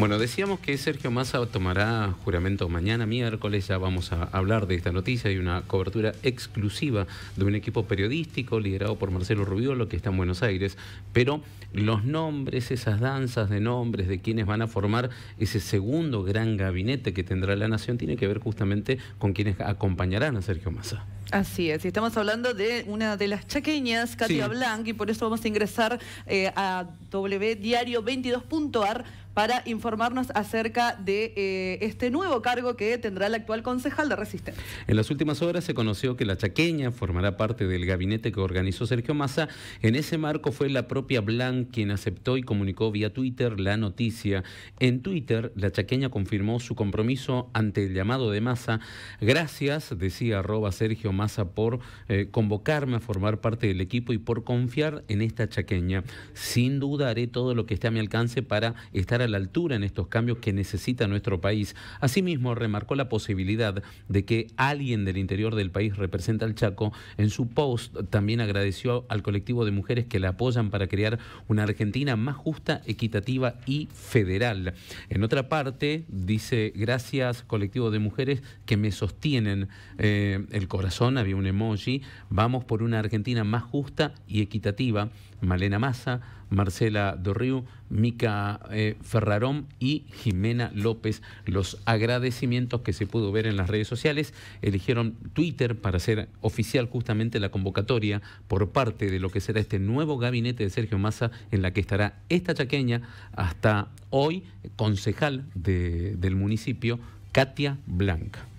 Bueno, decíamos que Sergio Massa tomará juramento mañana miércoles, ya vamos a hablar de esta noticia y una cobertura exclusiva de un equipo periodístico liderado por Marcelo Rubiolo que está en Buenos Aires, pero los nombres, esas danzas de nombres de quienes van a formar ese segundo gran gabinete que tendrá la nación tiene que ver justamente con quienes acompañarán a Sergio Massa. Así es, estamos hablando de una de las chaqueñas, Katia Blanc, y por eso vamos a ingresar eh, a wdiario22.ar para informarnos acerca de eh, este nuevo cargo que tendrá el actual concejal de Resistencia. En las últimas horas se conoció que la chaqueña formará parte del gabinete que organizó Sergio Massa. En ese marco fue la propia Blanc quien aceptó y comunicó vía Twitter la noticia. En Twitter, la chaqueña confirmó su compromiso ante el llamado de Massa. Gracias, decía arroba Sergio Massa, por eh, convocarme a formar parte del equipo y por confiar en esta chaqueña. Sin duda haré todo lo que esté a mi alcance para estar a la altura en estos cambios que necesita nuestro país. Asimismo, remarcó la posibilidad de que alguien del interior del país represente al Chaco. En su post también agradeció al colectivo de mujeres que la apoyan para crear una Argentina más justa, equitativa y federal. En otra parte, dice, gracias colectivo de mujeres que me sostienen eh, el corazón, había un emoji, vamos por una Argentina más justa y equitativa. Malena Massa Marcela Dorriu, Mica eh, Ferrarón y Jimena López. Los agradecimientos que se pudo ver en las redes sociales eligieron Twitter para hacer oficial justamente la convocatoria por parte de lo que será este nuevo gabinete de Sergio Massa en la que estará esta chaqueña hasta hoy concejal del municipio, Katia Blanca.